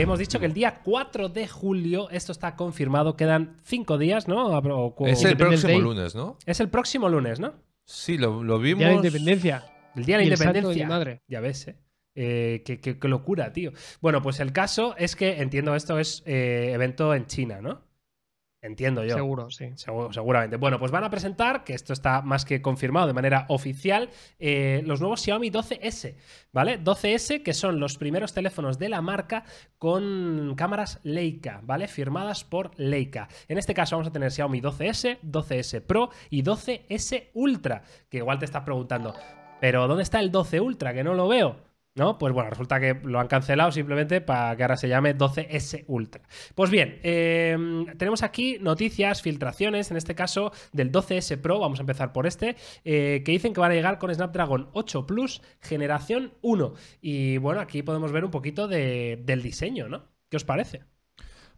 hemos dicho que el día 4 de julio, esto está confirmado, quedan 5 días, ¿no? es el próximo lunes, ¿no? Es el próximo lunes, ¿no? Sí, lo, vimos. El día de la independencia. El día de la independencia. madre. Ya ves, ¿eh? eh qué, locura, tío. Bueno, pues el caso es que entiendo esto es eh, evento en China, ¿no? Entiendo yo. Seguro, sí. seguramente. Bueno, pues van a presentar, que esto está más que confirmado de manera oficial, eh, los nuevos Xiaomi 12S, ¿vale? 12S, que son los primeros teléfonos de la marca con cámaras Leica, ¿vale? Firmadas por Leica. En este caso vamos a tener Xiaomi 12S, 12S Pro y 12S Ultra, que igual te estás preguntando, ¿pero dónde está el 12 Ultra? Que no lo veo. ¿No? Pues bueno, resulta que lo han cancelado simplemente para que ahora se llame 12S Ultra. Pues bien, em, tenemos aquí noticias, filtraciones, en este caso del 12S Pro, vamos a empezar por este, eh, que dicen que van a llegar con Snapdragon 8 Plus generación 1. Y bueno, aquí podemos ver un poquito del diseño, ¿no? ¿Qué os parece?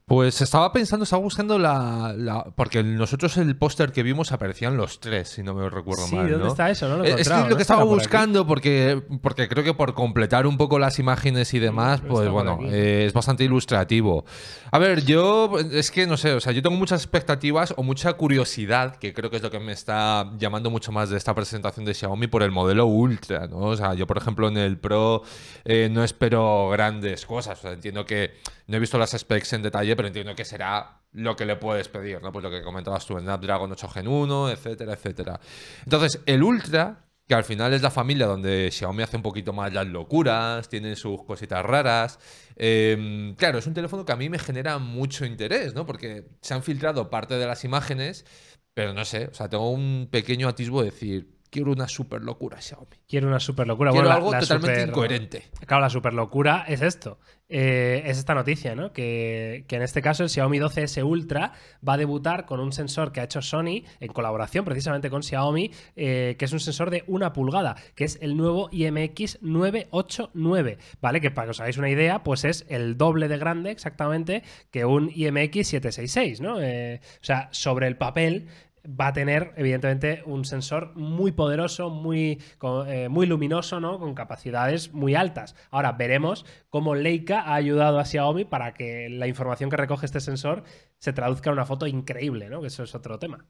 Pues estaba pensando, estaba buscando la. porque nosotros el póster que vimos aparecían los tres, si no me recuerdo sí, mal. ¿Dónde está eso? es, lo que estaba buscando, porque, porque creo que por completar un poco las imágenes y demás, pues bueno, eh, es bastante ilustrativo. A ver, yo es que no sé, o sea, yo tengo muchas expectativas o mucha curiosidad, que creo que es lo que me está llamando mucho más de esta presentación de Xiaomi por el modelo Ultra, ¿no? O sea, yo por ejemplo en el Pro eh, no espero grandes cosas, o sea, entiendo que no he visto las specs en detalle pero entiendo que será lo que le puedes pedir, ¿no? Pues lo que comentabas tú, Snapdragon 8 Gen 1, etcétera, etcétera. Entonces, el Ultra, que al final es la familia donde Xiaomi hace un poquito más las locuras, tiene sus cositas raras. Em, claro, es un teléfono que a mí me genera mucho interés, ¿no? Porque se han filtrado parte de las imágenes, pero no sé, o sea, tengo un pequeño atisbo de decir, quiero una super locura Xiaomi. Quiero una super locura. bueno, algo totalmente incoherente. Claro, la super locura es esto. Eh, es esta noticia, ¿no? Que, en este caso el Xiaomi 12S Ultra va a debutar con un sensor que ha hecho Sony en colaboración precisamente con Xiaomi, eh, que es un sensor de una pulgada, que es el nuevo IMX 989, ¿vale? Que para que os hagáis una idea, pues es el doble de grande exactamente que un IMX 766, ¿no? Eh, o sea, sobre el papel va a tener, evidentemente, un sensor muy poderoso, muy, eh, muy luminoso, ¿no? Con capacidades muy altas. Ahora veremos cómo Leica ha ayudado a Xiaomi para que la información que recoge este sensor se traduzca en una foto increíble, ¿no? Que eso es otro tema.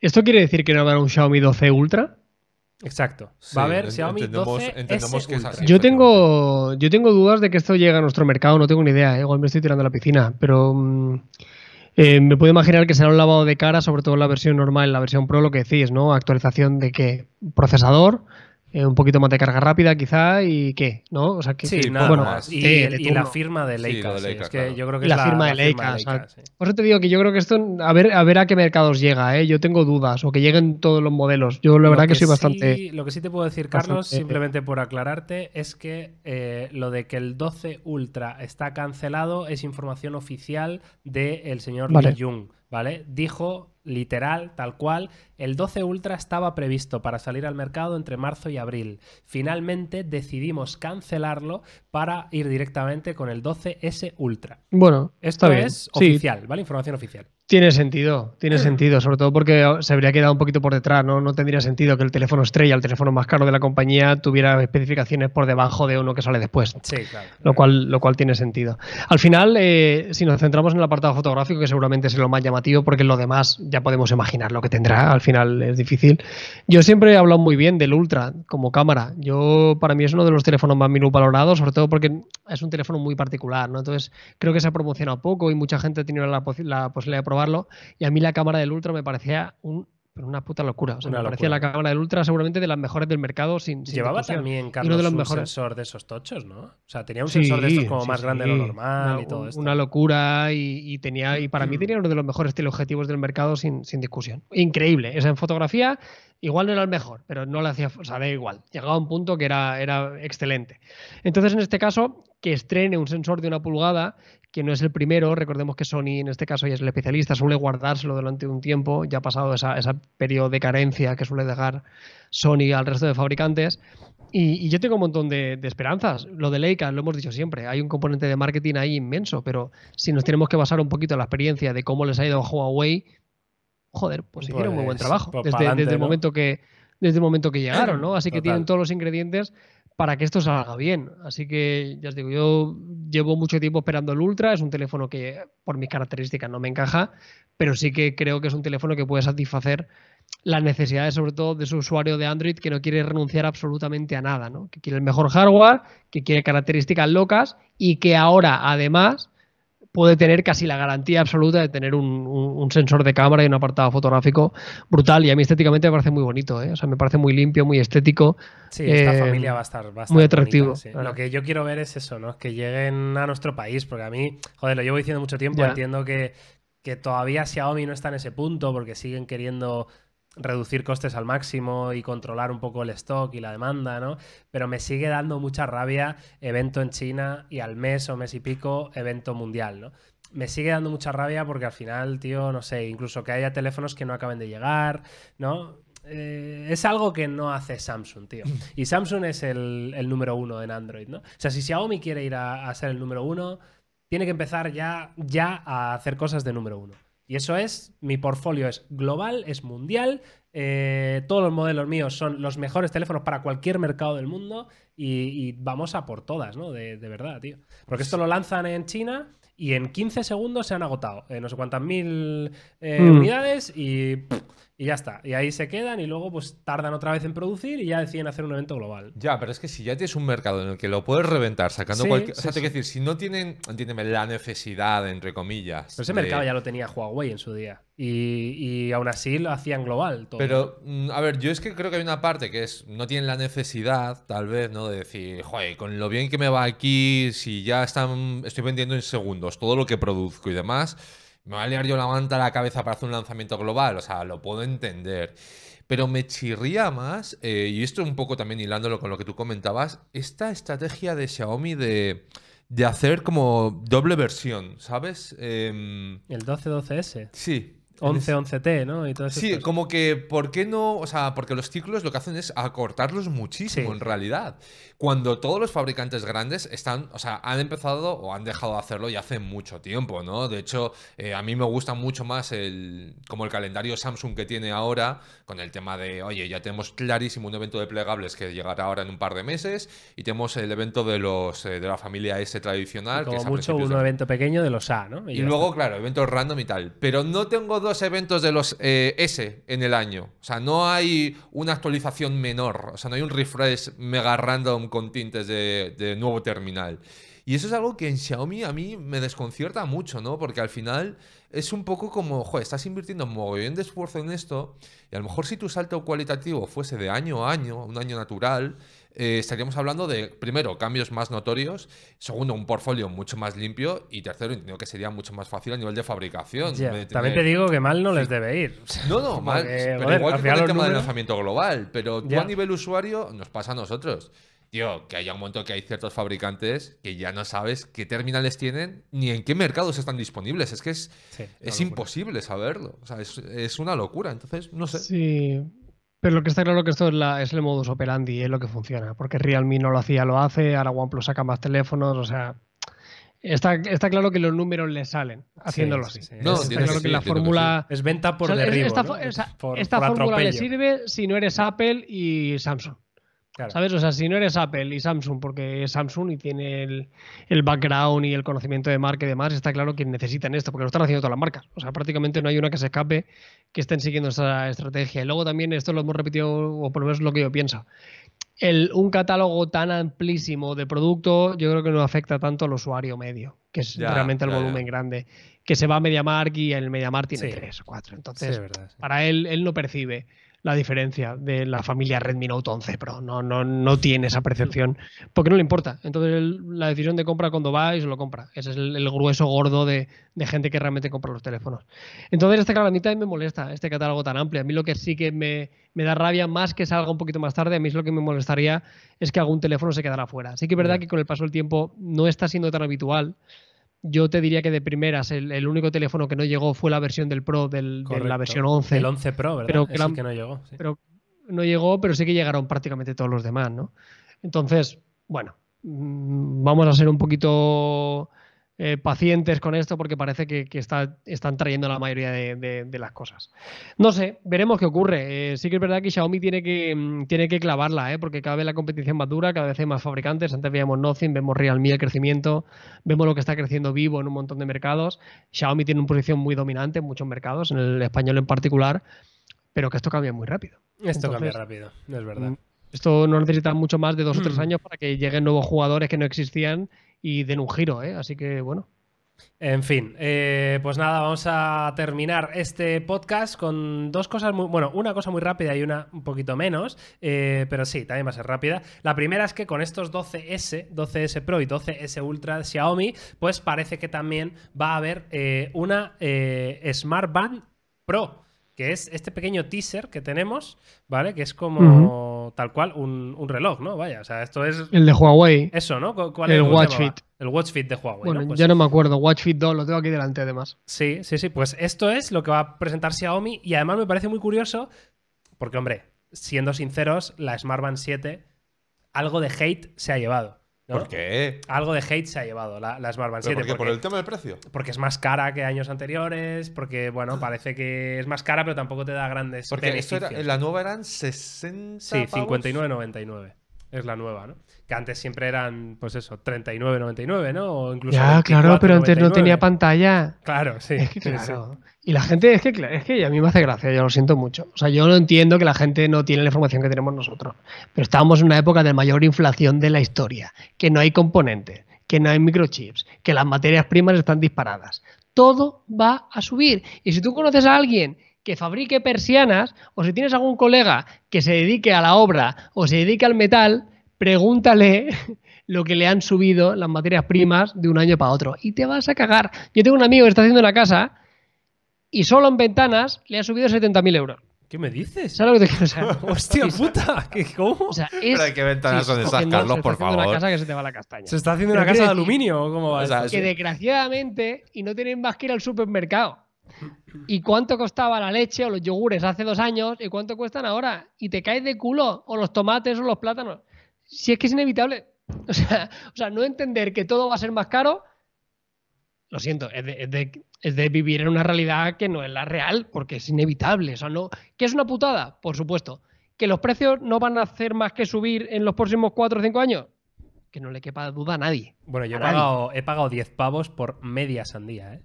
¿Esto quiere decir que no haber un Xiaomi 12 Ultra? Exacto. Va a haber Xiaomi 12 yo tengo, yo tengo dudas de que esto llegue a nuestro mercado, no tengo ni idea, ¿eh? igual me estoy tirando a la piscina, pero... Mm, eh, me puedo imaginar que será un lavado de cara, sobre todo en la versión normal, la versión Pro, lo que decís, ¿no? Actualización de qué? Procesador, eh, un poquito más de carga rápida quizá y qué, ¿no? O sea, que, sí, nada más. Y, la firma de Leica. yo creo que y la, firma de Leica. Por eso te digo que yo creo que esto, a ver, a ver a qué mercados llega, ¿eh? Yo tengo dudas, o que lleguen todos los modelos. Yo la verdad que, soy bastante... Lo que sí te puedo decir, Carlos, simplemente por aclararte, es que eh, lo de que el 12 Ultra está cancelado es información oficial del señor vale. Lee ¿vale? Dijo literal, tal cual, el 12 Ultra estaba previsto para salir al mercado entre marzo y abril. Finalmente decidimos cancelarlo para ir directamente con el 12S Ultra. Bueno, Esto es oficial, ¿vale? Información oficial. Tiene sentido, tiene mm. sentido, sobre todo porque se habría quedado un poquito por detrás, ¿no? No tendría sentido que el teléfono estrella, el teléfono más caro de la compañía, tuviera especificaciones por debajo de uno que sale después. Sí, claro. Lo cual, tiene sentido. Al final, eh, si nos centramos en el apartado fotográfico, que seguramente es lo más llamativo, porque lo demás ya podemos imaginar lo que tendrá, al final es difícil. Yo siempre he hablado muy bien del Ultra como cámara. Yo, para mí, es uno de los teléfonos más valorados, sobre todo porque es un teléfono muy particular, ¿no? Entonces, creo que se ha promocionado poco y mucha gente ha tenido la, la posibilidad de probarlo. Y a mí la cámara del Ultra me parecía un, una puta locura. O me parecía la cámara del Ultra seguramente de las mejores del mercado. Sin, sin Llevaba también, Carlos, de los sensor de esos tochos, ¿no? O sea, tenía un sensor de estos como más grande de lo normal una, y todo esto. Una locura y, tenía y para mí mm. tenía uno de los mejores teleobjetivos del mercado sin, discusión. Increíble. Esa en fotografía igual no era el mejor, pero no le hacía, o sea, da igual. Llegaba a un punto que era, era excelente. Entonces, en este caso, que estrene un sensor de una pulgada que no es el primero, recordemos que Sony en este caso ya es el especialista, suele guardárselo durante un tiempo, ya ha pasado esa, esa periodo de carencia que suele dejar Sony al resto de fabricantes. Y, yo tengo un montón de, esperanzas. Lo de Leica, lo hemos dicho siempre, hay un componente de marketing ahí inmenso, pero si nos tenemos que basar un poquito en la experiencia de cómo les ha ido a Huawei, joder, pues, hicieron muy buen pues, trabajo pues desde, el momento que desde el momento que llegaron, ¿no? Así que tienen todos los ingredientes para que esto salga bien. Así que ya os digo, yo llevo mucho tiempo esperando el Ultra, es un teléfono que por mis características no me encaja, pero sí que creo que es un teléfono que puede satisfacer las necesidades sobre todo de su usuario de Android que no quiere renunciar absolutamente a nada, ¿no? que quiere el mejor hardware, que quiere características locas y que ahora además puede tener casi la garantía absoluta de tener un, sensor de cámara y un apartado fotográfico brutal. Y a mí estéticamente me parece muy bonito, ¿eh? O sea, me parece muy limpio, muy estético. Sí, esta eh, familia va a estar, muy atractivo. Lo que yo quiero ver es eso, ¿no? Que lleguen a nuestro país, porque a mí, joder, lo llevo diciendo mucho tiempo, entiendo que, que todavía Xiaomi no está en ese punto porque siguen queriendo reducir costes al máximo y controlar un poco el stock y la demanda, ¿no? Pero me sigue dando mucha rabia evento en China y al mes o mes y pico evento mundial, ¿no? me sigue dando mucha rabia porque al final, tío, no sé, incluso que haya teléfonos que no acaben de llegar, ¿no? Eh, es algo que no hace Samsung, tío. Y Samsung es el, número uno en Android, ¿no? O sea, si Xiaomi quiere ir a, a, ser el número uno, tiene que empezar ya, ya a hacer cosas de número uno. Y eso es, mi portfolio es global, es mundial, eh, todos los modelos míos son los mejores teléfonos para cualquier mercado del mundo y, vamos a por todas, ¿no? De, verdad, tío. Porque esto lo lanzan en China y en 15 segundos se han agotado eh, no sé cuántas mil eh, mm. unidades y... Y ya está. Y ahí se quedan y luego pues tardan otra vez en producir y ya deciden hacer un evento global. Ya, pero es que si ya tienes un mercado en el que lo puedes reventar sacando cualquier... o sea, te quiero decir, si no tienen, entiéndeme, la necesidad, entre comillas... Pero ese mercado ya lo tenía Huawei en su día. Y, y, aún así lo hacían global todo. Pero, mm, a ver, yo es que creo que hay una parte que es, no tienen la necesidad, tal vez, ¿no? De decir, joder, con lo bien que me va aquí, si ya están, estoy vendiendo en segundos todo lo que produzco y demás me va a liar yo la manta a la cabeza para hacer un lanzamiento global, o sea, lo puedo entender. Pero me chirría más, eh, y esto un poco también hilándolo con lo que tú comentabas, esta estrategia de Xiaomi de, hacer como doble versión, ¿sabes? Em, el el 1212S. Sí. 11, 11T, ¿no? Y sí, como que, ¿por qué no? O sea, porque los ciclos lo que hacen es acortarlos muchísimo, en realidad. Cuando todos los fabricantes grandes están, o sea, han empezado o han dejado de hacerlo ya hace mucho tiempo, ¿no? De hecho, eh, a mí me gusta mucho más el, como el calendario Samsung que tiene ahora, con el tema de, oye, ya tenemos clarísimo un evento de plegables que llegará ahora en un par de meses, y tenemos el evento de los eh, de la familia S tradicional. es mucho, un evento pequeño de los A, ¿no? Y, luego, claro, eventos random y tal. Pero no tengo dos eventos de los eh, S en el año. O sea, no hay una actualización menor. O sea, no hay un refresh mega random con tintes de, nuevo terminal. Y eso es algo que en Xiaomi a mí me desconcierta mucho, ¿no? Porque al final es un poco como, joder, estás invirtiendo un mogollón de esfuerzo en esto y a lo mejor si tu salto cualitativo fuese de año a año, un año natural, eh, estaríamos hablando de, primero, cambios más notorios, segundo, un portfolio mucho más limpio y tercero, entiendo que sería mucho más fácil a nivel de fabricación. También te digo que mal no les debe ir. No, no, mal. pero igual que el tema del lanzamiento global, pero tú a nivel usuario nos pasa a nosotros. Tío, que haya un momento que hay ciertos fabricantes que ya no sabes qué terminales tienen ni en qué mercados están disponibles. Es que es, es imposible saberlo. O sea, es, es una locura. Entonces, no sé. Sí, pero lo que está claro que esto es, la, es el modus operandi, es lo que funciona, porque Realme no lo hacía, lo hace, ahora OnePlus saca más teléfonos, o sea, Está, está, claro que los números le salen haciéndolo así. No, está claro que, la fórmula. es venta por o Esta, fórmula le sirve si no eres Apple y Samsung. ¿Sabes? O sea, si no eres Apple y Samsung, porque es Samsung y tiene el, background y el conocimiento de marca y demás, está claro que necesitan esto, porque lo están haciendo todas las marcas. O sea, prácticamente no hay una que se escape que estén siguiendo esa estrategia. Y luego también, esto lo hemos repetido, o por lo menos es lo que yo pienso. El, un catálogo tan amplísimo de producto, yo creo que no afecta tanto al usuario medio, que es realmente el volumen grande, que se va a MediaMark y el MediaMark tiene tres o cuatro. Entonces, para él, él no percibe la diferencia de la familia Redmi Note 11 Pro. No, no, no tiene esa percepción porque no le importa. Entonces la decisión de compra cuando va y se lo compra. Ese es el, grueso gordo de, gente que realmente compra los teléfonos. Entonces esta claro, me molesta este catálogo tan amplio. A mí lo que sí que me, da rabia más que salga un poquito más tarde, a mí es lo que me molestaría es que algún teléfono se quedara fuera. Sí que es verdad que con el paso del tiempo no está siendo tan habitual. Yo te diría que de primeras, el, único teléfono que no llegó fue la versión del Pro, del, de la versión 11. El 11 Pro, ¿verdad? Pero es que no llegó. Pero no llegó, pero sí que llegaron prácticamente todos los demás, ¿no? Entonces, bueno, mm, vamos a ser un poquito eh, pacientes con esto porque parece que, están trayendo la mayoría de, las cosas. No sé, veremos qué ocurre. Eh, sí que es verdad que Xiaomi tiene que, mm, tiene que clavarla, eh, porque cada vez la competición más dura, cada vez hay más fabricantes. Antes veíamos Nothing, vemos Realme el crecimiento, vemos lo que está creciendo vivo en un montón de mercados. Xiaomi tiene una posición muy dominante en muchos mercados, en el español en particular, pero que esto cambia muy rápido. Esto cambia rápido, es verdad. Mm, esto no necesita mucho más de dos o tres mm. años para que lleguen nuevos jugadores que no existían y den un giro, ¿eh? Así que bueno. En fin, eh, pues nada, vamos a terminar este podcast con dos cosas muy, bueno, una cosa muy rápida y una un poquito menos, eh, pero sí, también va a ser rápida. La primera es que con estos 12S, 12S Pro y 12S Ultra Xiaomi, pues parece que también va a haber eh, una Smart Band Pro que es este pequeño teaser que tenemos, ¿vale? Que es como tal cual un, reloj, ¿no? Vaya, o sea, esto es... El de Huawei. Eso, ¿no? ¿Cuál el WatchFit. El WatchFit de Huawei. Bueno, ¿no? Pues ya no me acuerdo, WatchFit 2, lo tengo aquí delante además. Sí, sí, sí, pues esto es lo que va a a Xiaomi y además me parece muy curioso porque, hombre, siendo sinceros, la Smart Band 7 algo de hate se ha llevado. ¿Por qué? Algo de hate se ha llevado la, la ¿Por ¿Por el tema del precio? Porque es más cara que años anteriores, porque, bueno, ah. parece que es más cara, pero tampoco te da grandes porque beneficios. era, la nueva eran 60 Sí, 59,99 es la nueva, ¿no? Que antes siempre eran, pues eso, 99, ¿no? O incluso. Ya, claro, pero antes no tenía pantalla. Claro, sí. Y la gente, es que, es que a mí me hace gracia, yo lo siento mucho. O sea, yo no entiendo que la gente no tiene la información que tenemos nosotros. Pero estábamos en una época de mayor inflación de la historia, que no hay componentes, que no hay microchips, que las materias primas están disparadas. Todo va a subir. Y si tú conoces a alguien que fabrique persianas o si tienes algún colega que se dedique a la obra o se dedique al metal, pregúntale lo que le han subido las materias primas de un año para otro y te vas a cagar. Yo tengo un amigo que está haciendo una casa y solo en ventanas le ha subido 70.000 euros. ¿Qué me dices? ¿Sabes lo que te ¡Hostia puta! ¿Qué, ¿Cómo? es, qué ventanas son esas, Carlos, por favor. Se está haciendo una casa que de aluminio? ¿Cómo Que desgraciadamente, y no tienen más que ir al supermercado y cuánto costaba la leche o los yogures hace dos años y cuánto cuestan ahora. Y te caes de culo o los tomates o los plátanos. Si es que es inevitable. O sea, no entender que todo va a ser más caro, lo siento, es de, vivir en una realidad que no es la real porque es inevitable. O sea, no, ¿Qué es una putada? Por supuesto. ¿Que los precios no van a hacer más que subir en los próximos cuatro o cinco años? Que no le quepa duda a nadie. Bueno, yo he pagado, he pavos por media sandía, ¿eh?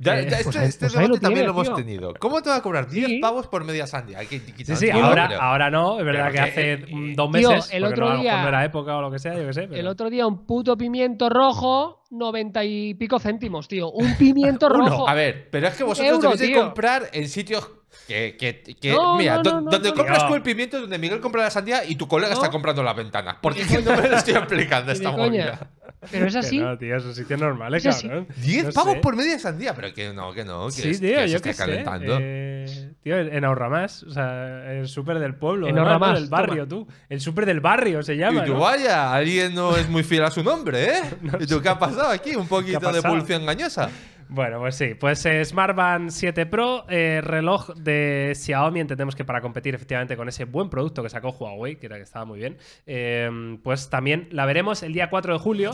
Eh, este, pues este pues debate también lo hemos tenido. ¿Cómo te va a cobrar 10 pavos por media sandia? sí, ahora, no, es verdad que hace eh, dos meses, el otro día, época El otro día un puto pimiento rojo, 90 y pico céntimos, tío. Un pimiento rojo. a ver, pero es que vosotros tenéis que comprar en sitios que, que, que mira, no, no, donde compras tú el pimiento, donde Miguel compra la sandía y tu colega está comprando la ventana. ¿Por qué no me lo estoy aplicando esta movida? Pero es así. no, tío, eso sí que es normal, ¿eh, cabrón. 10 pavos por media sandía, pero que no, que no. Que sí, tío, yo que calentando. Sé. Eh, tío, en Ahorramás, o sea, el súper del pueblo. En más. del barrio, tú. El súper del barrio se llama. Y tú, vaya, alguien no es muy fiel a su nombre, ¿eh? ¿Y tú qué ha pasado aquí? Un poquito de pulsión engañosa. Bueno, pues sí, pues eh, Smartband 7 Pro, eh, reloj de Xiaomi, entendemos que para competir efectivamente con ese buen producto que sacó Huawei, que era que estaba muy bien, eh, pues también la veremos el día 4 de julio.